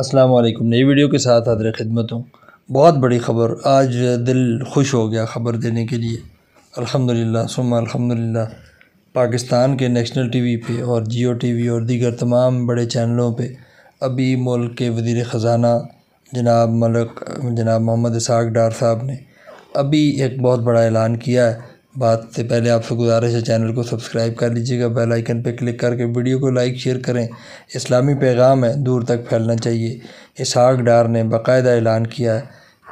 अस्सलाम वालेकुम नई वीडियो के साथ हाजिर खिदमत हूँ बहुत बड़ी खबर आज दिल खुश हो गया ख़बर देने के लिए अल्हम्दुलिल्लाह सुम अल्हम्दुलिल्लाह पाकिस्तान के नेशनल टीवी पे और जियो टीवी और दीगर तमाम बड़े चैनलों पे अभी मुल्क के वजीर ख़जाना जनाब मलक जनाब मोहम्मद इसाक डार साहब ने अभी एक बहुत बड़ा ऐलान किया है बात से पहले आपसे गुजारिश है चैनल को सब्सक्राइब कर लीजिएगा बेल आइकन पर क्लिक करके वीडियो को लाइक शेयर करें इस्लामी पैगाम है दूर तक फैलना चाहिए इसहाक डार ने बाकायदा ऐलान किया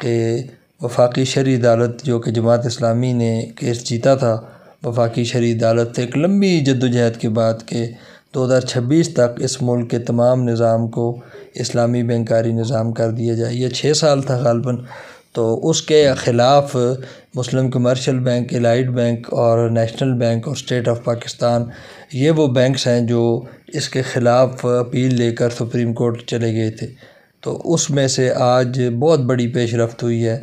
कि वफाकी शरी अदालत जो कि जमात इस्लामी ने केस जीता था वफाकी शरी अदालत से एक लंबी जद्दोजहद के बाद के 2026 तक इस मुल्क के तमाम निज़ाम को इस्लामी बैंकारी निज़ाम कर दिया जाए यह छः साल था गालबन तो उसके ख़िलाफ़ Muslim Commercial Bank Allied Bank और नेशनल बैंक और स्टेट ऑफ पाकिस्तान ये वो बैंक्स हैं जो इसके ख़िलाफ़ अपील लेकर सुप्रीम कोर्ट चले गए थे तो उसमें से आज बहुत बड़ी पेशरफ्त हुई है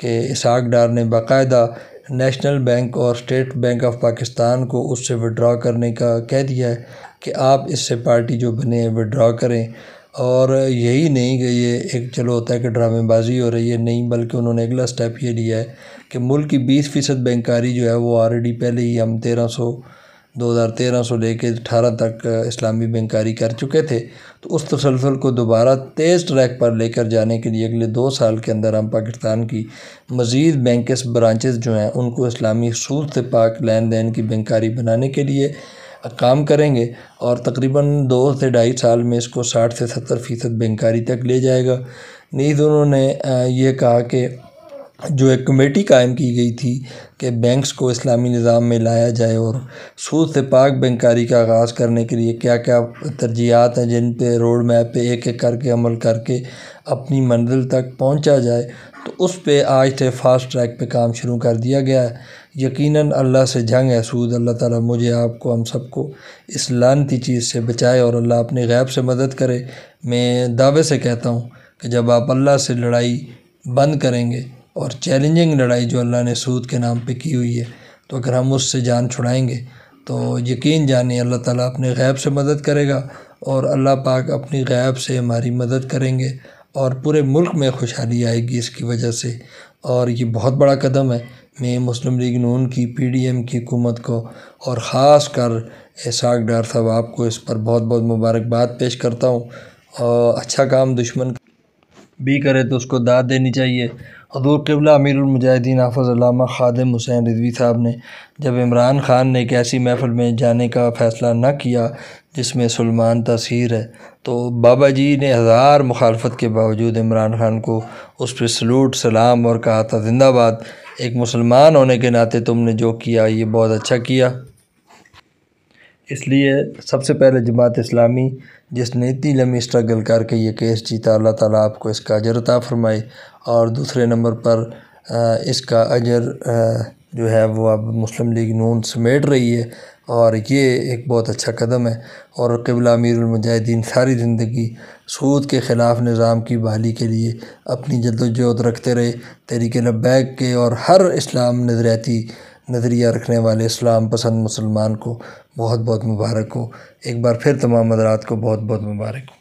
कि इसहाक डार ने बाकायदा नेशनल बैंक और स्टेट बैंक ऑफ पाकिस्तान को उससे विड्रा करने का कह दिया है कि आप इससे पार्टी जो बने विड्रा करें और यही नहीं कि ये एक चलो होता है कि ड्रामेबाजी हो रही है नहीं बल्कि उन्होंने अगला स्टेप ये लिया है कि मुल्क की बीस फ़ीसद बैंकारी जो है वो ऑलरेडी पहले ही हम तेरह सौ दो हज़ार तेरह सौ कर अठारह तक इस्लामी बैंकारी कर चुके थे तो उस तसलसल को दोबारा तेज़ ट्रैक पर लेकर जाने के लिए अगले दो साल के अंदर हम पाकिस्तान की मज़ीद बैंक ब्रांचेज़ जो हैं उनको इस्लामी सूद से पाक लेन देन की बैंकारी बनाने के लिए काम करेंगे और तकरीबन दो से ढाई साल में इसको साठ से सत्तर फ़ीसद बेंकारी तक ले जाएगा नीज उन्होंने ये कहा कि जो एक कमेटी कायम की गई थी कि बैंक्स को इस्लामी निज़ाम में लाया जाए और सूद से पाक बैंकारी का आगाज़ करने के लिए क्या क्या तरजीहत हैं जिन पे रोड मैप पे एक एक करके अमल करके अपनी मंजिल तक पहुंचा जाए तो उस पे आज से फास्ट ट्रैक पे काम शुरू कर दिया गया है यकीनन अल्लाह से जंग है सूद अल्लाह ताला मुझे आपको हम सबको इस लानती चीज़ से बचाए और अल्लाह अपने गैब से मदद करे मैं दावे से कहता हूँ कि जब आप अल्लाह से लड़ाई बंद करेंगे और चैलेंजिंग लड़ाई जो अल्लाह ने सूद के नाम पे की हुई है तो अगर हम उससे जान छुड़ाएंगे तो यकीन जानिए अल्लाह ताला अपने गैब से मदद करेगा और अल्लाह पाक अपनी गैब से हमारी मदद करेंगे और पूरे मुल्क में खुशहाली आएगी इसकी वजह से और ये बहुत बड़ा कदम है में मुस्लिम लीग नून की पी डी एम की हुकूमत को और ख़ास कर एसाक डार साहब आपको इस पर बहुत बहुत मुबारकबाद पेश करता हूँ और अच्छा काम दुश्मन भी करे तो उसको दाद देनी चाहिए हदूर कबला अमीरमुजाहिदीन हाफज़लामा खादम हुसैन रिजवी साहब ने जब इमरान ख़ान ने एक ऐसी महफ़िल में जाने का फ़ैसला न किया जिसमें सलमान तसीर है तो बाबा जी ने हज़ार मुखालफत के बावजूद इमरान ख़ान को उस पर सलूट सलाम और कहा था जिंदाबाद एक मुसलमान होने के नाते तुमने जो किया ये बहुत अच्छा किया इसलिए सबसे पहले जमात इस्लामी जिसने इतनी लंबी स्ट्रगल करके ये केस जीता अल्लाह ताला आपको इसका अजर अता फ़रमाए और दूसरे नंबर पर इसका अजर जो है वो अब मुस्लिम लीग नून समेट रही है और ये एक बहुत अच्छा कदम है और क़िबला अमीरमजाहिदीन सारी ज़िंदगी सूद के ख़िलाफ़ निज़ाम की बहाली के लिए अपनी जद्दोजहद रखते रहे तरीके लब्बैक के और हर इस्लाम नज़रियाती नज़रिया रखने वाले इस्लाम पसंद मुसलमान को बहुत बहुत मुबारक हो एक बार फिर तमाम हजरात को बहुत बहुत मुबारक हो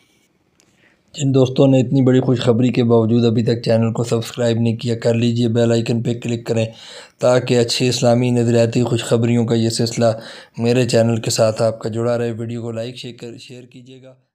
जिन दोस्तों ने इतनी बड़ी खुशखबरी के बावजूद अभी तक चैनल को सब्सक्राइब नहीं किया कर लीजिए बेल आइकन पर क्लिक करें ताकि अच्छे इस्लामी नज़रियाती खुशखबरियों का यह सिलसिला मेरे चैनल के साथ आपका जुड़ा रहे वीडियो को लाइक शेयर शेयर कीजिएगा